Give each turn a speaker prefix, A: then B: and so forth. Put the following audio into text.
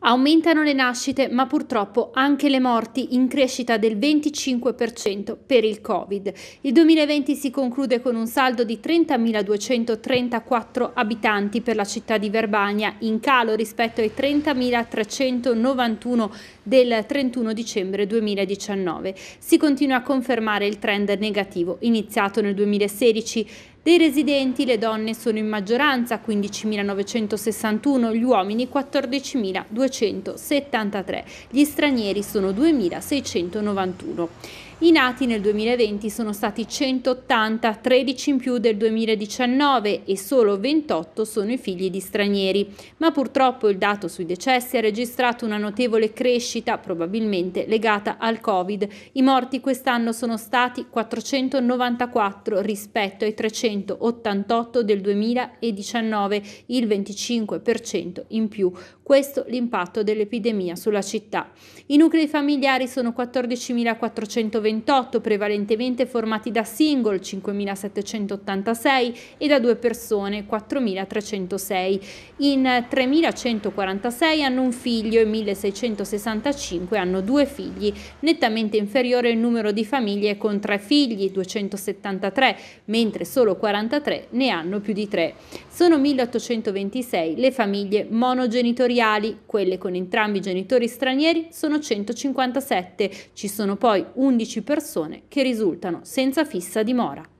A: Aumentano le nascite, ma purtroppo anche le morti in crescita del 25% per il Covid. Il 2020 si conclude con un saldo di 30.234 abitanti per la città di Verbania, in calo rispetto ai 30.391 del 31 dicembre 2019. Si continua a confermare il trend negativo iniziato nel 2016. Dei residenti le donne sono in maggioranza 15.961, gli uomini 14.273, gli stranieri sono 2.691. I nati nel 2020 sono stati 180, 13 in più del 2019 e solo 28 sono i figli di stranieri. Ma purtroppo il dato sui decessi ha registrato una notevole crescita, probabilmente legata al Covid. I morti quest'anno sono stati 494 rispetto ai 300 288 del 2019, il 25% in più. Questo l'impatto dell'epidemia sulla città. I nuclei familiari sono 14.428, prevalentemente formati da single 5.786 e da due persone 4.306. In 3.146 hanno un figlio e 1.665 hanno due figli, nettamente inferiore il numero di famiglie con tre figli, 273, mentre solo 143 ne hanno più di 3. Sono 1826 le famiglie monogenitoriali, quelle con entrambi i genitori stranieri sono 157, ci sono poi 11 persone che risultano senza fissa dimora.